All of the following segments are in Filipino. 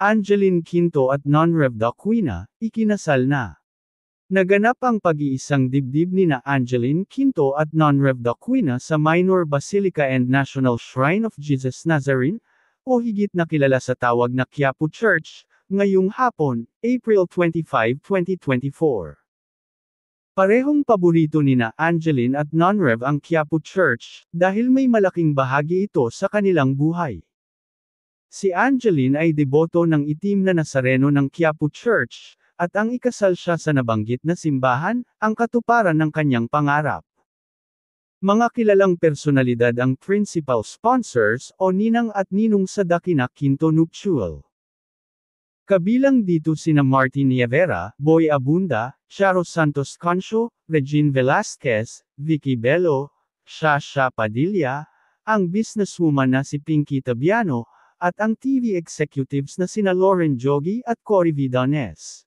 Angeline Quinto at Nonrev Daquina, ikinasal na. Naganap ang pag-iisang dibdib ni na Angeline Quinto at Nonrev Daquina sa Minor Basilica and National Shrine of Jesus Nazarene, o higit na kilala sa tawag na Quiapo Church, ngayong hapon, April 25, 2024. Parehong paborito ni na Angeline at Nonrev ang Quiapo Church, dahil may malaking bahagi ito sa kanilang buhay. Si Angeline ay deboto ng itim na Nasareno ng Quiapo Church, at ang ikasal siya sa nabanggit na simbahan, ang katuparan ng kanyang pangarap. Mga kilalang personalidad ang principal sponsors o ninang at ninong sa Dakina Quinto Nuptial. Kabilang dito sina Martin Yevera, Boy Abunda, Charo Santos Concho, Regine Velasquez, Vicky Bello, Shasha Padilla, ang businesswoman na si Pinky Tabiano, at ang TV executives na sina Lauren Jogi at Cory Vidanes.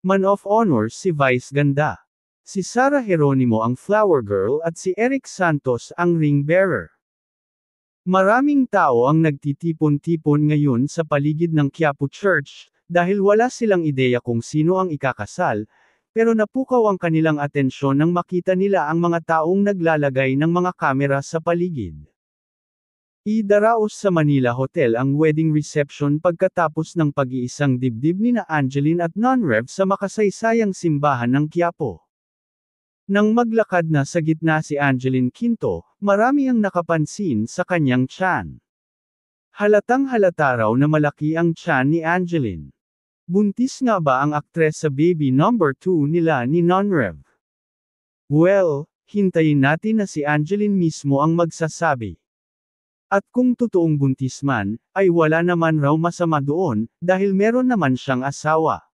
Man of Honor si Vice Ganda. Si Sara Heronimo ang flower girl at si Eric Santos ang ring bearer. Maraming tao ang nagtitipon-tipon ngayon sa paligid ng Quiapo Church, dahil wala silang ideya kung sino ang ikakasal, pero napukaw ang kanilang atensyon nang makita nila ang mga taong naglalagay ng mga kamera sa paligid. Idaraos sa Manila Hotel ang wedding reception pagkatapos ng pag-iisang dibdib ni na Angeline at Nonrev sa makasaysayang simbahan ng Quiapo. Nang maglakad na sa gitna si Angeline Quinto, marami ang nakapansin sa kanyang tiyan. Halatang halata raw na malaki ang tiyan ni Angeline. Buntis nga ba ang aktres sa baby number 2 nila ni Nonrev? Well, hintayin natin na si Angeline mismo ang magsasabi. At kung totoong buntis man, ay wala naman raw masama doon, dahil meron naman siyang asawa.